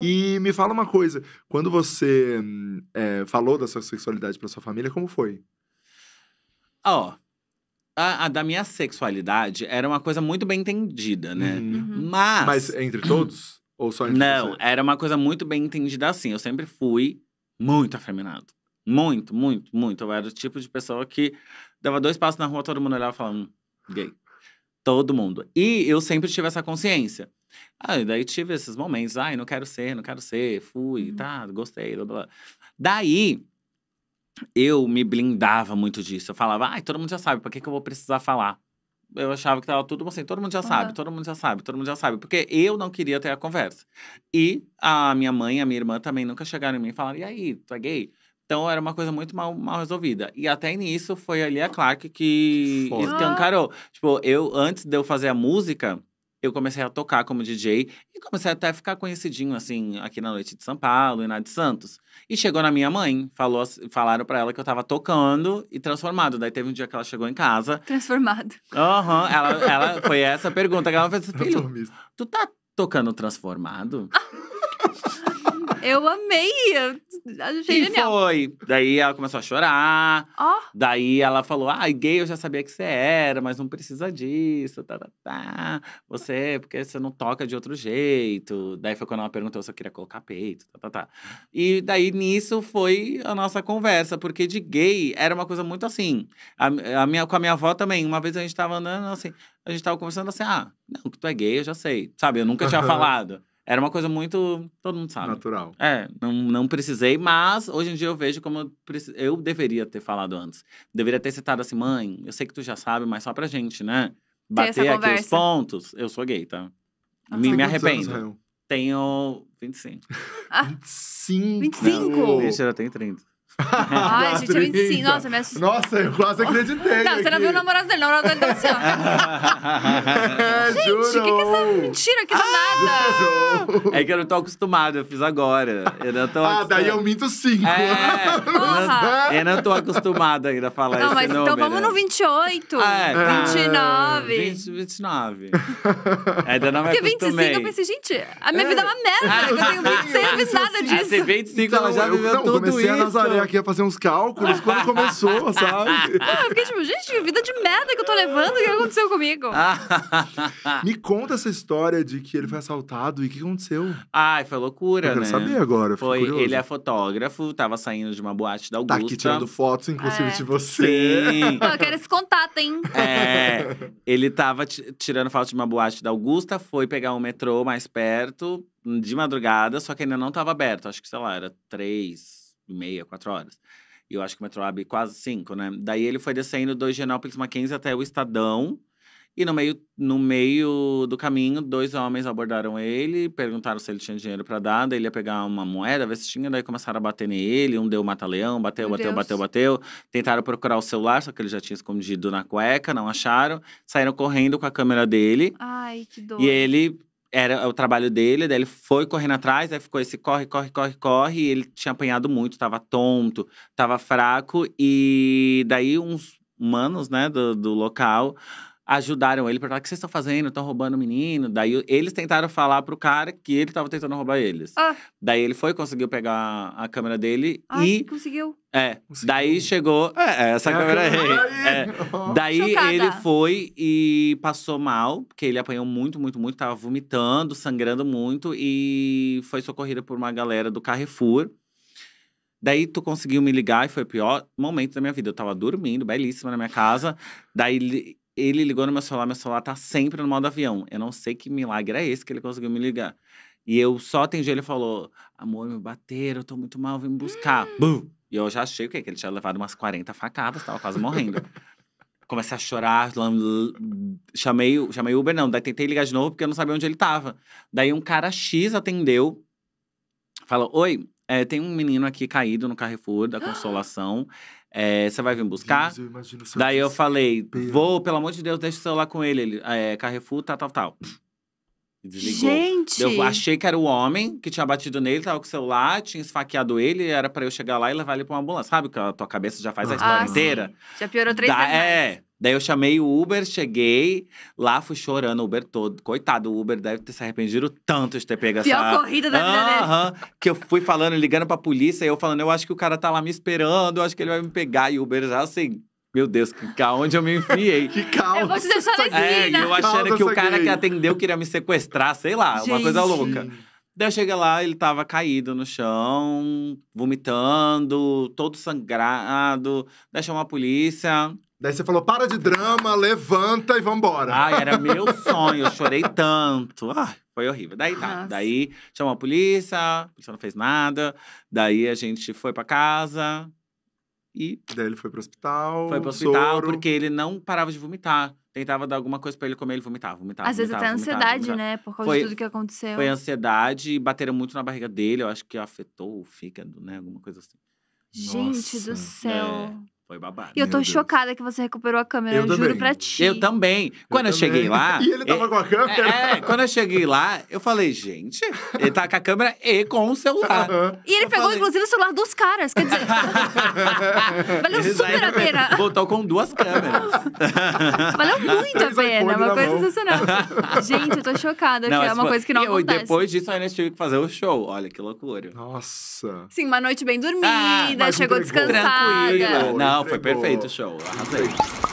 E me fala uma coisa, quando você é, falou da sua sexualidade para sua família, como foi? Ó, oh, a, a, da minha sexualidade era uma coisa muito bem entendida, né? Uhum. uhum. Mas. Mas entre todos? ou só entre Não, você? era uma coisa muito bem entendida assim. Eu sempre fui muito afeminado. Muito, muito, muito. Eu era o tipo de pessoa que dava dois passos na rua, todo mundo olhava e falava, hum, gay. Todo mundo. E eu sempre tive essa consciência. Ah, daí tive esses momentos. Ai, não quero ser, não quero ser. Fui, uhum. tá, gostei, blá, blá. Daí, eu me blindava muito disso. Eu falava, ai, todo mundo já sabe, por que, que eu vou precisar falar? Eu achava que tava tudo assim, todo mundo já uhum. sabe, todo mundo já sabe, todo mundo já sabe. Porque eu não queria ter a conversa. E a minha mãe e a minha irmã também nunca chegaram em mim e falaram, e aí, tu é gay? Então era uma coisa muito mal, mal resolvida. E até nisso foi ali a Lia Clark que Foda. escancarou. Tipo, eu antes de eu fazer a música, eu comecei a tocar como DJ e comecei até a ficar conhecidinho, assim, aqui na noite de São Paulo e na de Santos. E chegou na minha mãe, falou, falaram para ela que eu tava tocando e transformado. Daí teve um dia que ela chegou em casa. Transformado. Aham, uhum, ela, ela foi essa pergunta que ela fez: filho, tu tá tocando transformado? Eu amei. Eu achei e genial. foi. Daí ela começou a chorar. Ó. Daí ela falou: ai, ah, gay eu já sabia que você era, mas não precisa disso. Tá, tá, tá. Você, porque você não toca de outro jeito. Daí foi quando ela perguntou se eu queria colocar peito. Tá, tá, tá. E daí nisso foi a nossa conversa, porque de gay era uma coisa muito assim. A, a minha, com a minha avó também. Uma vez a gente tava andando assim a gente tava conversando assim, ah, não, que tu é gay, eu já sei. Sabe, eu nunca tinha falado. Era uma coisa muito. Todo mundo sabe. Natural. É, não, não precisei, mas hoje em dia eu vejo como eu, eu deveria ter falado antes. Deveria ter citado assim, mãe, eu sei que tu já sabe, mas só pra gente, né? Bater aqui os pontos. Eu sou gay, tá? me, me arrependo. Anos, Tenho 25. Ah, 25? Não, 25? Deixa, eu tenho 30. Ai, gente, é 25. Nossa, me assustou. Nossa, eu quase acreditei. Não, tá aqui. você não viu o namorado dele, o namorado dele tá assim, ó. é, gente, o que, que é essa mentira aqui do ah, nada? É que eu não tô acostumado, eu fiz agora. Eu não tô ah, daí eu minto 5. É, Eu, não, tô acostumado ainda a falar isso. não, mas então número. então vamos no 28. É, 29. 20, 29. Ainda não me Porque 25 eu pensei, gente, a minha é. vida é uma merda. É. Eu tenho 26, eu não fiz nada disso. Até 25 então, ela já então, viveu não, tudo isso que ia fazer uns cálculos quando começou, sabe? eu ah, fiquei tipo, gente, vida de merda que eu tô levando, o que aconteceu comigo? Me conta essa história de que ele foi assaltado e o que aconteceu? Ai, foi loucura, eu quero né? saber agora, Foi, curioso. ele é fotógrafo, tava saindo de uma boate da Augusta. Tá aqui tirando fotos, inclusive, é. de você. Sim. eu quero esse contato, hein? É, ele tava tirando fotos de uma boate da Augusta, foi pegar um metrô mais perto, de madrugada, só que ainda não tava aberto. Acho que, sei lá, era três, e meia, quatro horas. E eu acho que o metrô abre quase cinco, né? Daí ele foi descendo do Higienópolis Mackenzie até o Estadão. E no meio, no meio do caminho, dois homens abordaram ele, perguntaram se ele tinha dinheiro para dar, daí ele ia pegar uma moeda, ver se tinha, daí começaram a bater nele, um deu mata-leão, bateu, bateu, bateu, bateu. Tentaram procurar o celular, só que ele já tinha escondido na cueca, não acharam. Saíram correndo com a câmera dele. Ai, que doido. E ele era o trabalho dele, daí ele foi correndo atrás, aí ficou esse corre, corre, corre, corre. E ele tinha apanhado muito, tava tonto, tava fraco. E daí uns humanos, né, do, do local ajudaram ele, falar: o que vocês estão fazendo, estão roubando o menino. Daí eles tentaram falar pro cara que ele estava tentando roubar eles. Ah. Daí ele foi, conseguiu pegar a câmera dele Ai, e... conseguiu. É, conseguiu. daí chegou... É, essa é câmera aí. É. Daí Chocada. ele foi e passou mal, porque ele apanhou muito, muito, muito. Tava vomitando, sangrando muito e foi socorrido por uma galera do Carrefour. Daí tu conseguiu me ligar e foi o pior momento da minha vida. Eu tava dormindo, belíssima na minha casa. Daí ele ligou no meu celular, meu celular tá sempre no modo avião. Eu não sei que milagre é esse que ele conseguiu me ligar. E eu só atendi ele falou: Amor, me bateram, eu tô muito mal, vem me buscar. Hum. Bum! E eu já achei o quê? Que ele tinha levado umas 40 facadas, tava quase morrendo. Comecei a chorar, chamei, chamei o Uber, não. Daí tentei ligar de novo porque eu não sabia onde ele tava. Daí um cara X atendeu, falou: Oi, é, tem um menino aqui caído no Carrefour da ah. Consolação. É, você vai vir buscar? eu Daí eu falei, pelo... vou, pelo amor de Deus, deixa o celular com ele. ele é, Carrefour, tal, tal, tal. Desligou. Gente! Eu achei que era o homem que tinha batido nele, tava com o celular, tinha esfaqueado ele, era para eu chegar lá e levar ele pra uma ambulância. Sabe que a tua cabeça já faz a ah, história ah, inteira? Sim. Já piorou três da, vezes. É. Daí eu chamei o Uber, cheguei lá, fui chorando o Uber todo. Coitado, o Uber deve ter se arrependido tanto de ter pego Pior essa. corrida da vida dele. Que eu fui falando, ligando pra polícia, e eu falando, eu acho que o cara tá lá me esperando, eu acho que ele vai me pegar. E o Uber já assim, meu Deus, que onde eu me enfiei. que calma. Eu vou te deixar na é, eu achando que o cara que atendeu queria me sequestrar, sei lá, Gente. uma coisa louca. Daí eu cheguei lá, ele tava caído no chão, vomitando, todo sangrado. Daí chamou a polícia. Daí você falou, para de drama, levanta e vambora. Ai, era meu sonho, eu chorei tanto. Ai, foi horrível. Daí tá. Nossa. Daí chamou a polícia, a polícia não fez nada. Daí a gente foi para casa e. Daí ele foi pro hospital. Foi pro hospital, soro. porque ele não parava de vomitar. Tentava dar alguma coisa para ele comer, ele vomitava, vomitava. Às vezes até vomitava, ansiedade, vomitava. né? Por causa foi, de tudo que aconteceu. Foi ansiedade e bateram muito na barriga dele. Eu acho que afetou o fígado, né? Alguma coisa assim. Gente Nossa. do céu. É. Foi babado. E eu tô Meu Deus. chocada que você recuperou a câmera, eu, Eu juro pra ti. Eu também. Quando eu, cheguei lá. E ele tava com a câmera. É, é, quando eu cheguei lá, eu falei, gente, ele tá com a câmera e com o celular. E ele Eu pegou, falei- inclusive, o celular dos caras. Quer dizer, Valeu super a pena. Voltou com duas câmeras. Valeu muito a pena. É uma coisa mão. sensacional. Gente, eu tô chocada, não, que é uma foi... coisa que não e acontece. E depois disso, a Inês tive que fazer o show. Olha que loucura. Nossa. Sim, uma noite bem ah, dormida, ah, chegou entregou. descansada. Tranquila. Não, foi perfeito o show. Arrasei.